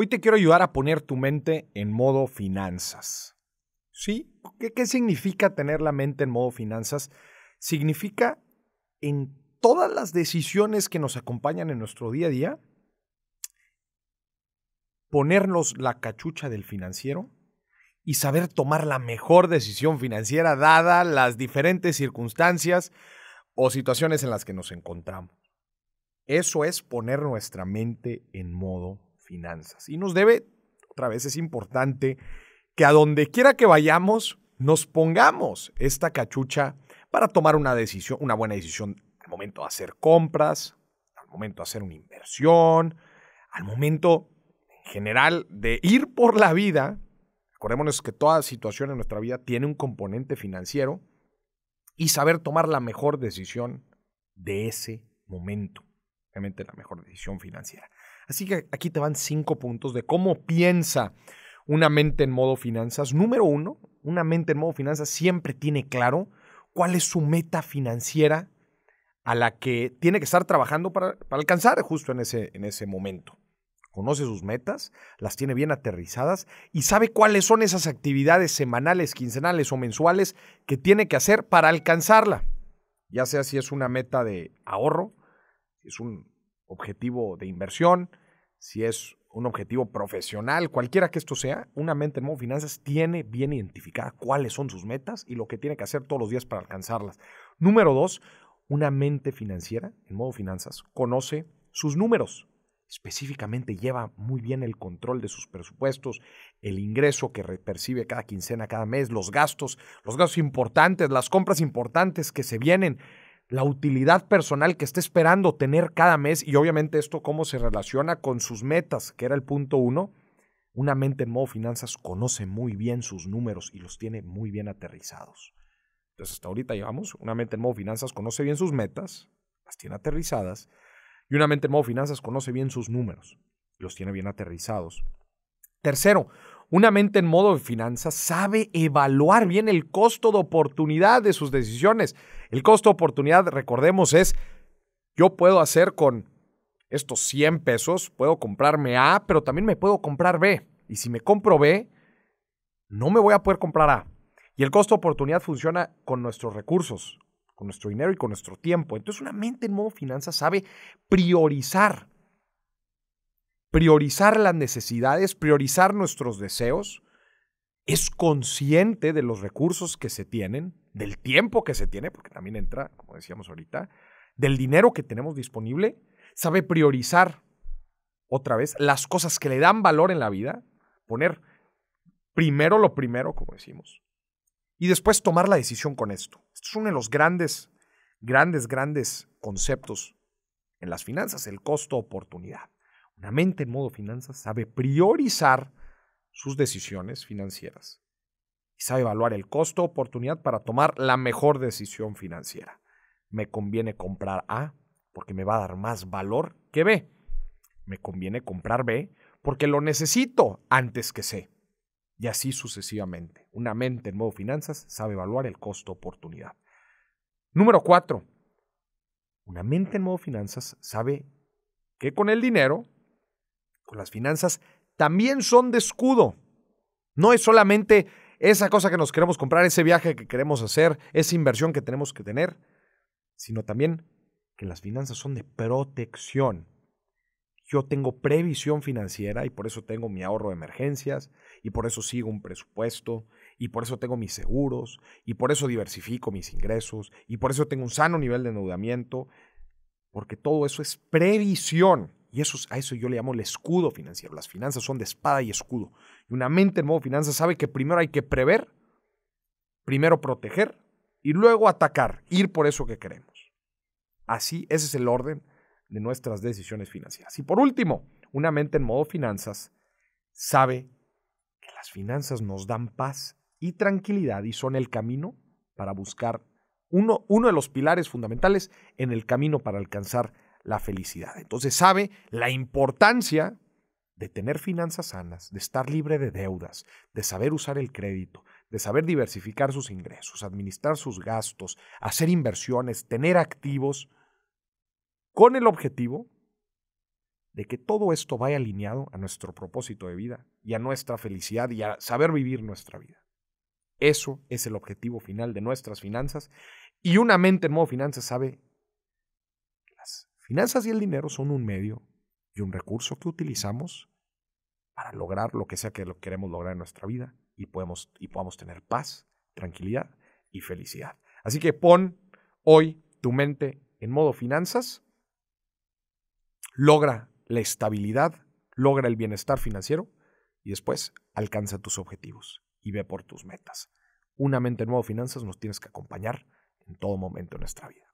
Hoy te quiero ayudar a poner tu mente en modo finanzas. ¿Sí? ¿Qué, significa tener la mente en modo finanzas? Significa en todas las decisiones que nos acompañan en nuestro día a día, ponernos la cachucha del financiero y saber tomar la mejor decisión financiera dada las diferentes circunstancias o situaciones en las que nos encontramos. Eso es poner nuestra mente en modo finanzas. Y nos debe, otra vez es importante, que a donde quiera que vayamos, nos pongamos esta cachucha para tomar una decisión, una buena decisión al momento de hacer compras, al momento de hacer una inversión, al momento en general de ir por la vida. Acordémonos que toda situación en nuestra vida tiene un componente financiero y saber tomar la mejor decisión de ese momento. realmente la mejor decisión financiera. Así que aquí te van cinco puntos de cómo piensa una mente en modo finanzas. Número uno, una mente en modo finanzas siempre tiene claro cuál es su meta financiera a la que tiene que estar trabajando para, alcanzar justo en ese, en ese momento conoce sus metas, las tiene bien aterrizadas y sabe cuáles son esas actividades semanales, quincenales o mensuales que tiene que hacer para alcanzarla. Ya sea si es una meta de ahorro, si es un objetivo de inversión, si es un objetivo profesional, cualquiera que esto sea, una mente en modo finanzas tiene bien identificada cuáles son sus metas y lo que tiene que hacer todos los días para alcanzarlas. Número dos, una mente financiera en modo finanzas conoce sus números. Específicamente lleva muy bien el control de sus presupuestos, el ingreso que percibe cada quincena, cada mes, los gastos, los gastos importantes, las compras importantes que se vienen, la utilidad personal que está esperando tener cada mes y obviamente esto cómo se relaciona con sus metas, que era el punto uno. Una mente en modo finanzas conoce muy bien sus números y los tiene muy bien aterrizados. Entonces hasta ahorita llevamos, una mente en modo finanzas conoce bien sus metas, las tiene aterrizadas, y una mente en modo finanzas conoce bien sus números, los tiene bien aterrizados. Tercero, una mente en modo de finanzas sabe evaluar bien el costo de oportunidad de sus decisiones. El costo de oportunidad, recordemos, es yo puedo hacer con estos 100 pesos, puedo comprarme A, pero también me puedo comprar B. Y si me compro B, no me voy a poder comprar A. Y el costo de oportunidad funciona con nuestros recursos, con nuestro dinero y con nuestro tiempo. Entonces una mente en modo finanzas sabe priorizar priorizar las necesidades, priorizar nuestros deseos, es consciente de los recursos que se tienen, del tiempo que se tiene, porque también entra, como decíamos ahorita, del dinero que tenemos disponible, sabe priorizar otra vez las cosas que le dan valor en la vida, poner primero lo primero, como decimos, y después tomar la decisión con esto. Esto es uno de los grandes, grandes, grandes conceptos en las finanzas, el costo-oportunidad. Una mente en modo finanzas sabe priorizar sus decisiones financieras y sabe evaluar el costo oportunidad para tomar la mejor decisión financiera. Me conviene comprar A porque me va a dar más valor que B. Me conviene comprar B porque lo necesito antes que C. Y así sucesivamente. Una mente en modo finanzas sabe evaluar el costo oportunidad. Número cuatro. Una mente en modo finanzas sabe que con el dinero las finanzas también son de escudo. No es solamente esa cosa que nos queremos comprar, ese viaje que queremos hacer, esa inversión que tenemos que tener, sino también que las finanzas son de protección. Yo tengo previsión financiera y por eso tengo mi ahorro de emergencias y por eso sigo un presupuesto y por eso tengo mis seguros y por eso diversifico mis ingresos y por eso tengo un sano nivel de endeudamiento, porque todo eso es previsión. Y eso, a eso yo le llamo el escudo financiero. Las finanzas son de espada y escudo. Y una mente en modo finanzas sabe que primero hay que prever, primero proteger y luego atacar, ir por eso que queremos. Así, ese es el orden de nuestras decisiones financieras. Y por último, una mente en modo finanzas sabe que las finanzas nos dan paz y tranquilidad y son el camino para buscar uno, uno de los pilares fundamentales en el camino para alcanzar la felicidad. Entonces sabe la importancia de tener finanzas sanas, de estar libre de deudas, de saber usar el crédito, de saber diversificar sus ingresos, administrar sus gastos, hacer inversiones, tener activos, con el objetivo de que todo esto vaya alineado a nuestro propósito de vida y a nuestra felicidad y a saber vivir nuestra vida. Eso es el objetivo final de nuestras finanzas y una mente en modo finanzas sabe finanzas y el dinero son un medio y un recurso que utilizamos para lograr lo que sea que queremos lograr en nuestra vida y, podemos, y podamos tener paz, tranquilidad y felicidad. Así que pon hoy tu mente en modo finanzas, logra la estabilidad, logra el bienestar financiero y después alcanza tus objetivos y ve por tus metas. Una mente en modo finanzas nos tienes que acompañar en todo momento de nuestra vida.